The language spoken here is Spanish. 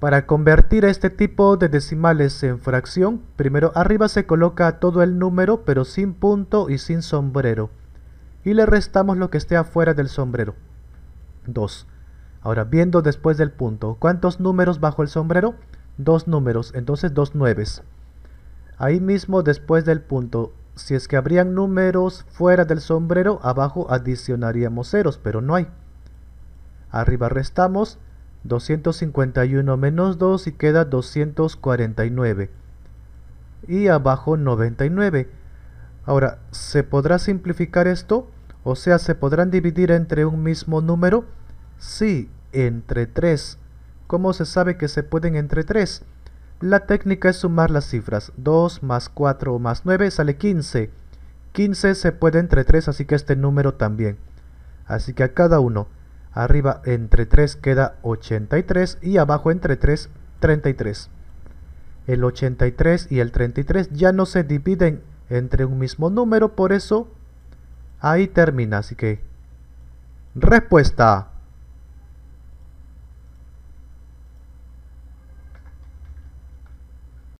Para convertir este tipo de decimales en fracción, primero arriba se coloca todo el número pero sin punto y sin sombrero. Y le restamos lo que esté afuera del sombrero. 2. Ahora, viendo después del punto, ¿cuántos números bajo el sombrero? Dos números, entonces dos nueves. Ahí mismo después del punto, si es que habrían números fuera del sombrero, abajo adicionaríamos ceros, pero no hay. Arriba restamos 251 menos 2 y queda 249 y abajo 99 ahora se podrá simplificar esto o sea se podrán dividir entre un mismo número sí entre 3 ¿cómo se sabe que se pueden entre 3? la técnica es sumar las cifras 2 más 4 más 9 sale 15 15 se puede entre 3 así que este número también así que a cada uno Arriba entre 3 queda 83 y abajo entre 3, 33. El 83 y el 33 ya no se dividen entre un mismo número, por eso ahí termina. Así que, respuesta.